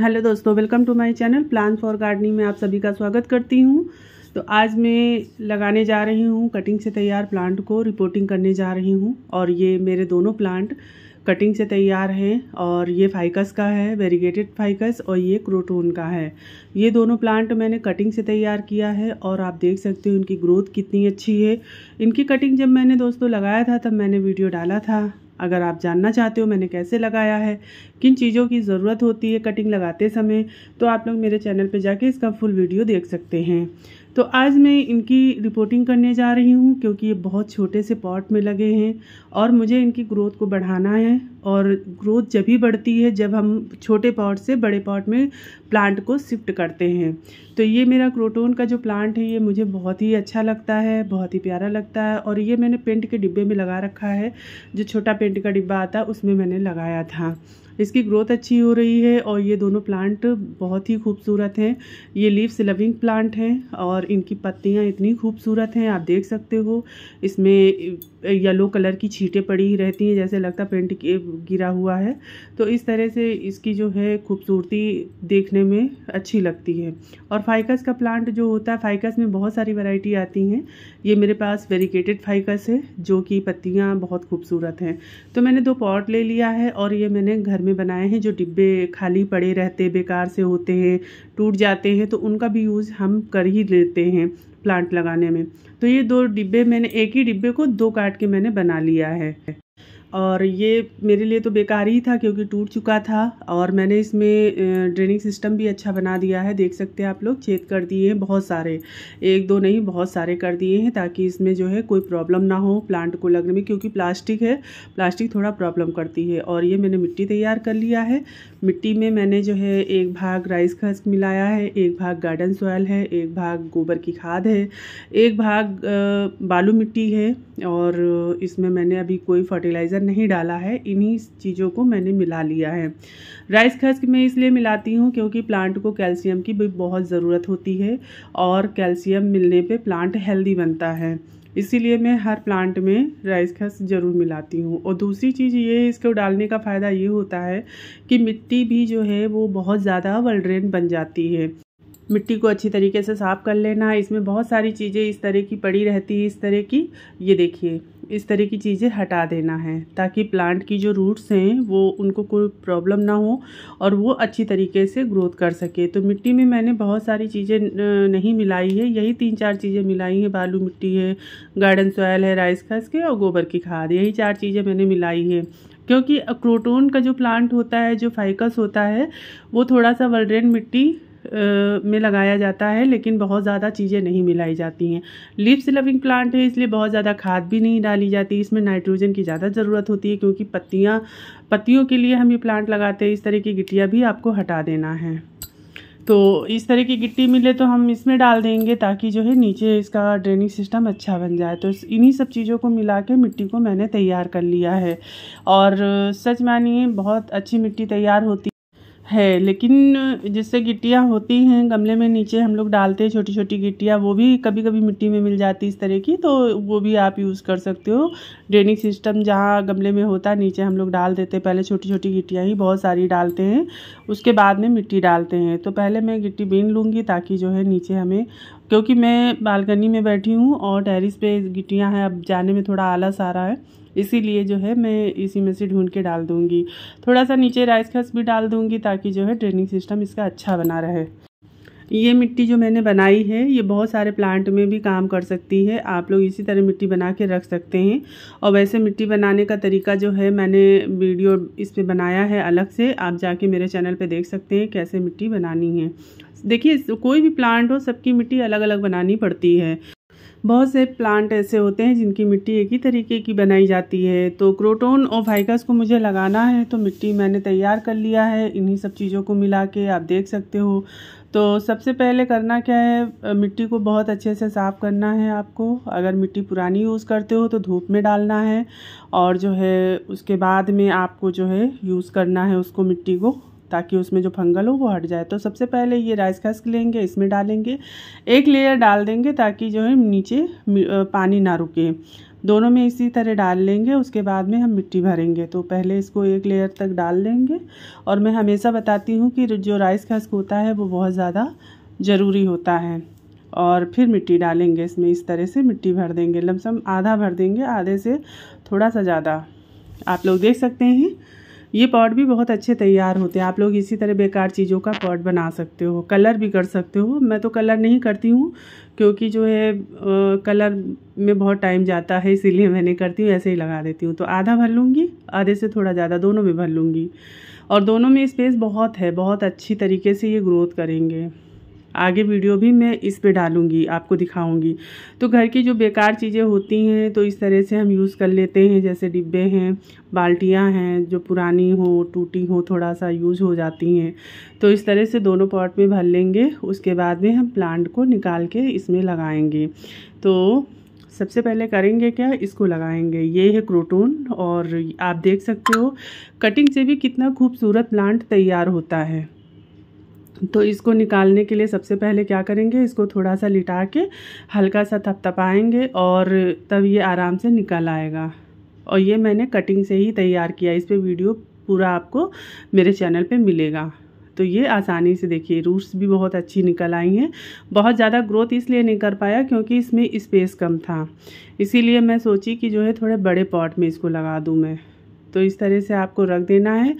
hello दोस्तों welcome to my channel plan for gardening में आप सभी का स्वागत करती हूँ तो आज मैं लगाने जा रही हूँ कटिंग से तैयार प्लांट को रिपोर्टिंग करने जा रही हूँ और ये मेरे दोनों प्लांट कटिंग से तैयार हैं और ये फाइकस का है वेरीगेटेड फाइकस और ये क्रोटोन का है ये दोनों प्लांट मैंने कटिंग से तैयार किया है और आप देख सकते हो इनकी ग्रोथ कितनी अच्छी है इनकी कटिंग जब मैंने दोस्तों लगाया था तब मैंने वीडियो डाला था अगर आप जानना चाहते हो मैंने कैसे लगाया है किन चीज़ों की ज़रूरत होती है कटिंग लगाते समय तो आप लोग मेरे चैनल पर जाके इसका फुल वीडियो देख सकते हैं तो आज मैं इनकी रिपोर्टिंग करने जा रही हूँ क्योंकि ये बहुत छोटे से पॉट में लगे हैं और मुझे इनकी ग्रोथ को बढ़ाना है और ग्रोथ जब ही बढ़ती है जब हम छोटे पॉट से बड़े पॉट में प्लांट को शिफ्ट करते हैं तो ये मेरा क्रोटोन का जो प्लांट है ये मुझे बहुत ही अच्छा लगता है बहुत ही प्यारा लगता है और ये मैंने पेंट के डिब्बे में लगा रखा है जो छोटा पेंट का डिब्बा आता है उसमें मैंने लगाया था इसकी ग्रोथ अच्छी हो रही है और ये दोनों प्लांट बहुत ही खूबसूरत हैं ये लीव्स लविंग प्लांट हैं और इनकी पत्तियाँ इतनी खूबसूरत हैं आप देख सकते हो इसमें येलो कलर की छीटें पड़ी ही रहती हैं जैसे लगता पेंट के गिरा हुआ है तो इस तरह से इसकी जो है खूबसूरती देखने में अच्छी लगती है और फाइकस का प्लांट जो होता है फाइकस में बहुत सारी वैरायटी आती हैं ये मेरे पास वेरिकेटेड फाइकस है जो कि पत्तियाँ बहुत खूबसूरत हैं तो मैंने दो पॉट ले लिया है और ये मैंने घर में बनाए हैं जो डिब्बे खाली पड़े रहते बेकार से होते हैं टूट जाते हैं तो उनका भी यूज़ हम कर ही लेते हैं प्लांट लगाने में तो ये दो डिब्बे मैंने एक ही डिब्बे को दो काट के मैंने बना लिया है और ये मेरे लिए तो बेकार ही था क्योंकि टूट चुका था और मैंने इसमें ड्रेनिंग सिस्टम भी अच्छा बना दिया है देख सकते हैं आप लोग छेद कर दिए हैं बहुत सारे एक दो नहीं बहुत सारे कर दिए हैं ताकि इसमें जो है कोई प्रॉब्लम ना हो प्लांट को लगने में क्योंकि प्लास्टिक है प्लास्टिक थोड़ा प्रॉब्लम करती है और ये मैंने मिट्टी तैयार कर लिया है मिट्टी में मैंने जो है एक भाग राइस खस्क मिलाया है एक भाग गार्डन सॉयल है एक भाग गोबर की खाद है एक भाग बालू मिट्टी है और इसमें मैंने अभी कोई फर्टिलाइज़र नहीं डाला है इन्हीं चीज़ों को मैंने मिला लिया है राइस खस्क मैं इसलिए मिलाती हूँ क्योंकि प्लांट को कैल्शियम की भी बहुत ज़रूरत होती है और कैल्शियम मिलने पे प्लांट हेल्दी बनता है इसीलिए मैं हर प्लांट में राइस खस ज़रूर मिलाती हूँ और दूसरी चीज़ ये इसको डालने का फ़ायदा ये होता है कि मिट्टी भी जो है वो बहुत ज़्यादा वलड्रेन बन जाती है मिट्टी को अच्छी तरीके से साफ़ कर लेना इसमें बहुत सारी चीज़ें इस तरह की पड़ी रहती है इस तरह की ये देखिए इस तरह की चीज़ें हटा देना है ताकि प्लांट की जो रूट्स हैं वो उनको कोई प्रॉब्लम ना हो और वो अच्छी तरीके से ग्रोथ कर सके तो मिट्टी में मैंने बहुत सारी चीज़ें नहीं मिलाई है यही तीन चार चीज़ें मिलाई हैं बालू मिट्टी है गार्डन सॉयल है राइस खस के और गोबर की खाद यही चार चीज़ें मैंने मिलाई है क्योंकि क्रोटोन का जो प्लांट होता है जो फाइकस होता है वो थोड़ा सा वर्ड्रेन मिट्टी में लगाया जाता है लेकिन बहुत ज़्यादा चीज़ें नहीं मिलाई जाती हैं लिप्स लविंग प्लांट है इसलिए बहुत ज़्यादा खाद भी नहीं डाली जाती इसमें नाइट्रोजन की ज़्यादा ज़रूरत होती है क्योंकि पत्तियाँ पत्तियों के लिए हम ये प्लांट लगाते हैं इस तरह की गिट्टियाँ भी आपको हटा देना है तो इस तरह की गिट्टी मिले तो हम इसमें डाल देंगे ताकि जो है नीचे इसका ड्रेनिंग सिस्टम अच्छा बन जाए तो इन्हीं सब चीज़ों को मिला के मिट्टी को मैंने तैयार कर लिया है और सच मानिए बहुत अच्छी मिट्टी तैयार होती है लेकिन जिससे गिट्टियाँ होती हैं गमले में नीचे हम लोग डालते हैं छोटी छोटी गिट्टियाँ वो भी कभी कभी मिट्टी में मिल जाती इस तरह की तो वो भी आप यूज़ कर सकते हो ड्रेनिंग सिस्टम जहाँ गमले में होता है नीचे हम लोग डाल देते हैं पहले छोटी छोटी गिट्टियाँ ही बहुत सारी डालते हैं उसके बाद में मिट्टी डालते हैं तो पहले मैं गिट्टी बीन लूँगी ताकि जो है नीचे हमें क्योंकि मैं बालकनी में बैठी हूँ और टेरिस पे गिट्टियाँ हैं अब जाने में थोड़ा आलस आ रहा है इसीलिए जो है मैं इसी में से ढूंढ के डाल दूँगी थोड़ा सा नीचे राइस खस भी डाल दूँगी ताकि जो है ड्रेनिंग सिस्टम इसका अच्छा बना रहे ये मिट्टी जो मैंने बनाई है ये बहुत सारे प्लांट में भी काम कर सकती है आप लोग इसी तरह मिट्टी बना के रख सकते हैं और वैसे मिट्टी बनाने का तरीका जो है मैंने वीडियो इस पर बनाया है अलग से आप जाके मेरे चैनल पे देख सकते हैं कैसे मिट्टी बनानी है देखिए कोई भी प्लांट हो सबकी मिट्टी अलग अलग बनानी पड़ती है बहुत से प्लांट ऐसे होते हैं जिनकी मिट्टी एक ही तरीके की बनाई जाती है तो क्रोटोन और भाइकस को मुझे लगाना है तो मिट्टी मैंने तैयार कर लिया है इन्हीं सब चीज़ों को मिला के आप देख सकते हो तो सबसे पहले करना क्या है मिट्टी को बहुत अच्छे से साफ़ करना है आपको अगर मिट्टी पुरानी यूज़ करते हो तो धूप में डालना है और जो है उसके बाद में आपको जो है यूज़ करना है उसको मिट्टी को ताकि उसमें जो फंगल हो वो हट जाए तो सबसे पहले ये राइस खस्क लेंगे इसमें डालेंगे एक लेयर डाल देंगे ताकि जो है नीचे पानी ना रुके दोनों में इसी तरह डाल लेंगे उसके बाद में हम मिट्टी भरेंगे तो पहले इसको एक लेयर तक डाल देंगे और मैं हमेशा बताती हूँ कि जो राइस खस्क होता है वो बहुत ज़्यादा ज़रूरी होता है और फिर मिट्टी डालेंगे इसमें इस तरह से मिट्टी भर देंगे लमसम आधा भर देंगे आधे से थोड़ा सा ज़्यादा आप लोग देख सकते हैं ये पॉट भी बहुत अच्छे तैयार होते हैं आप लोग इसी तरह बेकार चीज़ों का पॉट बना सकते हो कलर भी कर सकते हो मैं तो कलर नहीं करती हूँ क्योंकि जो है आ, कलर में बहुत टाइम जाता है इसीलिए मैं नहीं करती हूँ ऐसे ही लगा देती हूँ तो आधा भर लूँगी आधे से थोड़ा ज़्यादा दोनों में भर लूँगी और दोनों में स्पेस बहुत है बहुत अच्छी तरीके से ये ग्रोथ करेंगे आगे वीडियो भी मैं इस पर डालूँगी आपको दिखाऊँगी तो घर की जो बेकार चीज़ें होती हैं तो इस तरह से हम यूज़ कर लेते हैं जैसे डिब्बे हैं बाल्टियाँ हैं जो पुरानी हो टूटी हो थोड़ा सा यूज़ हो जाती हैं तो इस तरह से दोनों पॉट में भर लेंगे उसके बाद में हम प्लांट को निकाल के इसमें लगाएँगे तो सबसे पहले करेंगे क्या इसको लगाएंगे ये है क्रोटोन और आप देख सकते हो कटिंग से भी कितना खूबसूरत प्लांट तैयार होता है तो इसको निकालने के लिए सबसे पहले क्या करेंगे इसको थोड़ा सा लिटा के हल्का सा थपथपाएंगे और तब ये आराम से निकल आएगा और ये मैंने कटिंग से ही तैयार किया इस पर वीडियो पूरा आपको मेरे चैनल पे मिलेगा तो ये आसानी से देखिए रूट्स भी बहुत अच्छी निकल आई हैं बहुत ज़्यादा ग्रोथ इसलिए नहीं कर पाया क्योंकि इसमें स्पेस कम था इसीलिए मैं सोची कि जो है थोड़े बड़े पॉट में इसको लगा दूँ मैं तो इस तरह से आपको रख देना है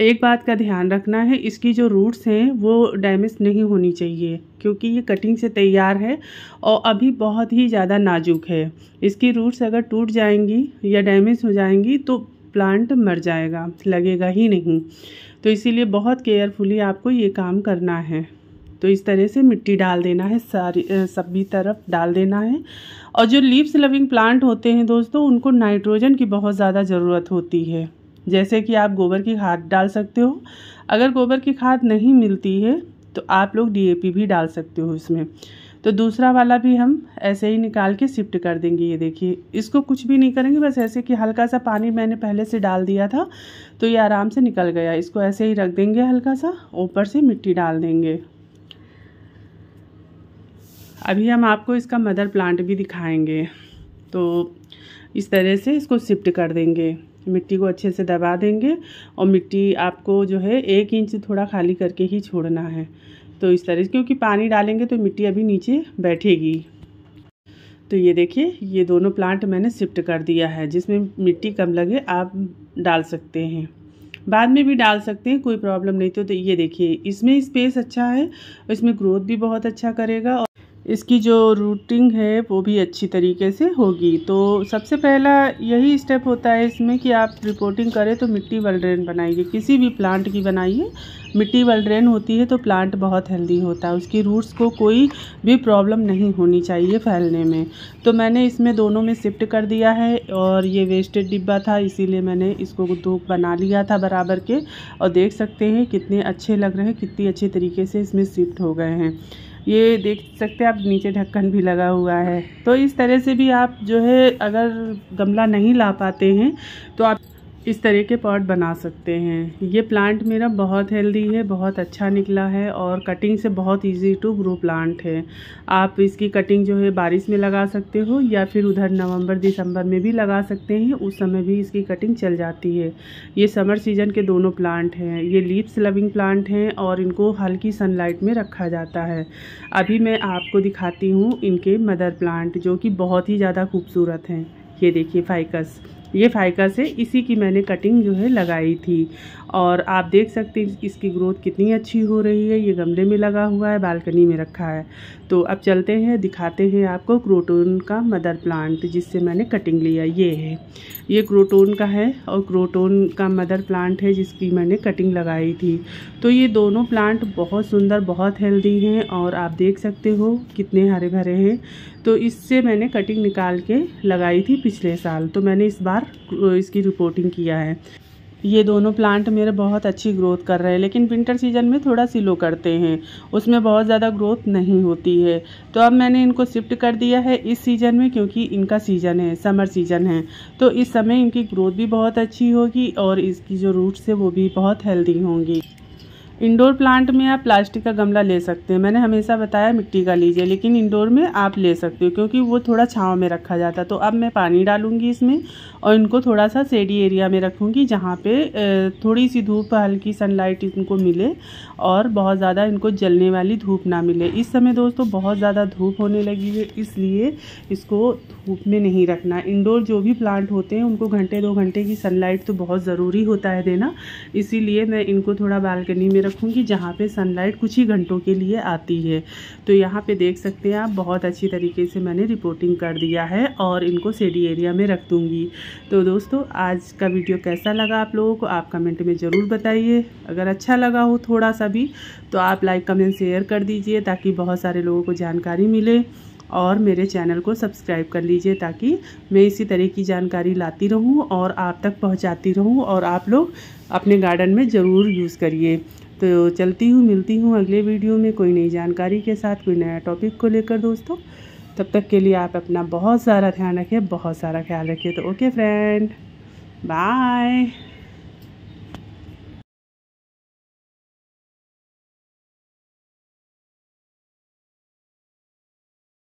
एक बात का ध्यान रखना है इसकी जो रूट्स हैं वो डैमेज नहीं होनी चाहिए क्योंकि ये कटिंग से तैयार है और अभी बहुत ही ज़्यादा नाजुक है इसकी रूट्स अगर टूट जाएंगी या डैमेज हो जाएंगी तो प्लांट मर जाएगा लगेगा ही नहीं तो इसीलिए बहुत केयरफुली आपको ये काम करना है तो इस तरह से मिट्टी डाल देना है सारी सभी तरफ डाल देना है और जो लीव्स लविंग प्लांट होते हैं दोस्तों उनको नाइट्रोजन की बहुत ज़्यादा ज़रूरत होती है जैसे कि आप गोबर की खाद डाल सकते हो अगर गोबर की खाद नहीं मिलती है तो आप लोग डी भी डाल सकते हो इसमें तो दूसरा वाला भी हम ऐसे ही निकाल के शिफ्ट कर देंगे ये देखिए इसको कुछ भी नहीं करेंगे बस ऐसे कि हल्का सा पानी मैंने पहले से डाल दिया था तो ये आराम से निकल गया इसको ऐसे ही रख देंगे हल्का सा ऊपर से मिट्टी डाल देंगे अभी हम आपको इसका मदर प्लांट भी दिखाएंगे तो इस तरह से इसको शिफ्ट कर देंगे मिट्टी को अच्छे से दबा देंगे और मिट्टी आपको जो है एक इंच थोड़ा खाली करके ही छोड़ना है तो इस तरह से क्योंकि पानी डालेंगे तो मिट्टी अभी नीचे बैठेगी तो ये देखिए ये दोनों प्लांट मैंने शिफ्ट कर दिया है जिसमें मिट्टी कम लगे आप डाल सकते हैं बाद में भी डाल सकते हैं कोई प्रॉब्लम नहीं तो, तो ये देखिए इसमें स्पेस अच्छा है इसमें ग्रोथ भी बहुत अच्छा करेगा और इसकी जो रूटिंग है वो भी अच्छी तरीके से होगी तो सबसे पहला यही स्टेप होता है इसमें कि आप रिपोर्टिंग करें तो मिट्टी वाल ड्रेन बनाइए किसी भी प्लांट की बनाइए मिट्टी वाल ड्रेन होती है तो प्लांट बहुत हेल्दी होता है उसकी रूट्स को कोई भी प्रॉब्लम नहीं होनी चाहिए फैलने में तो मैंने इसमें दोनों में शिफ्ट कर दिया है और ये वेस्टेड डिब्बा था इसीलिए मैंने इसको धूप बना लिया था बराबर के और देख सकते हैं कितने अच्छे लग रहे हैं कितनी अच्छे तरीके से इसमें शिफ्ट हो गए हैं ये देख सकते हैं आप नीचे ढक्कन भी लगा हुआ है तो इस तरह से भी आप जो है अगर गमला नहीं ला पाते हैं तो आप इस तरह के पॉट बना सकते हैं ये प्लांट मेरा बहुत हेल्दी है बहुत अच्छा निकला है और कटिंग से बहुत इजी टू ग्रो प्लांट है आप इसकी कटिंग जो है बारिश में लगा सकते हो या फिर उधर नवंबर दिसंबर में भी लगा सकते हैं उस समय भी इसकी कटिंग चल जाती है ये समर सीजन के दोनों प्लांट हैं ये लीप्स लविंग प्लांट हैं और इनको हल्की सन में रखा जाता है अभी मैं आपको दिखाती हूँ इनके मदर प्लांट जो कि बहुत ही ज़्यादा खूबसूरत हैं ये देखिए फाइकस ये फाइका से इसी की मैंने कटिंग जो है लगाई थी और आप देख सकते हैं इसकी ग्रोथ कितनी अच्छी हो रही है ये गमले में लगा हुआ है बालकनी में रखा है तो अब चलते हैं दिखाते हैं आपको क्रोटोन का मदर प्लांट जिससे मैंने कटिंग लिया ये है ये क्रोटोन का है और क्रोटोन का मदर प्लांट है जिसकी मैंने कटिंग लगाई थी तो ये दोनों प्लांट बहुत सुंदर बहुत हेल्दी हैं और आप देख सकते हो कितने हरे भरे हैं तो इससे मैंने कटिंग निकाल के लगाई थी पिछले साल तो मैंने इस बार बार इसकी रिपोर्टिंग किया है ये दोनों प्लांट मेरे बहुत अच्छी ग्रोथ कर रहे हैं लेकिन विंटर सीजन में थोड़ा सिलो करते हैं उसमें बहुत ज़्यादा ग्रोथ नहीं होती है तो अब मैंने इनको शिफ्ट कर दिया है इस सीज़न में क्योंकि इनका सीज़न है समर सीज़न है तो इस समय इनकी ग्रोथ भी बहुत अच्छी होगी और इसकी जो रूट्स है वो भी बहुत हेल्दी होंगी इंडोर प्लांट में आप प्लास्टिक का गमला ले सकते हैं मैंने हमेशा बताया मिट्टी का लीजिए लेकिन इंडोर में आप ले सकते हो क्योंकि वो थोड़ा छाँव में रखा जाता है तो अब मैं पानी डालूंगी इसमें और इनको थोड़ा सा सेडी एरिया में रखूँगी जहाँ पे थोड़ी सी धूप हल्की सनलाइट इनको मिले और बहुत ज़्यादा इनको जलने वाली धूप ना मिले इस समय दोस्तों बहुत ज़्यादा धूप होने लगी है इसलिए इसको धूप में नहीं रखना इंडोर जो भी प्लांट होते हैं उनको घंटे दो घंटे की सनलाइट तो बहुत ज़रूरी होता है देना इसीलिए मैं इनको थोड़ा बालकनी में रख की जहाँ पे सनलाइट कुछ ही घंटों के लिए आती है तो यहाँ पे देख सकते हैं आप बहुत अच्छी तरीके से मैंने रिपोर्टिंग कर दिया है और इनको सेडी एरिया में रख दूँगी तो दोस्तों आज का वीडियो कैसा लगा आप लोगों को आप कमेंट में ज़रूर बताइए अगर अच्छा लगा हो थोड़ा सा भी तो आप लाइक कमेंट शेयर कर दीजिए ताकि बहुत सारे लोगों को जानकारी मिले और मेरे चैनल को सब्सक्राइब कर लीजिए ताकि मैं इसी तरह की जानकारी लाती रहूं और आप तक पहुंचाती रहूं और आप लोग अपने गार्डन में ज़रूर यूज़ करिए तो चलती हूँ मिलती हूँ अगले वीडियो में कोई नई जानकारी के साथ कोई नया टॉपिक को लेकर दोस्तों तब तक के लिए आप अपना बहुत सारा ध्यान रखें बहुत सारा ख्याल रखिए तो ओके फ्रेंड बाय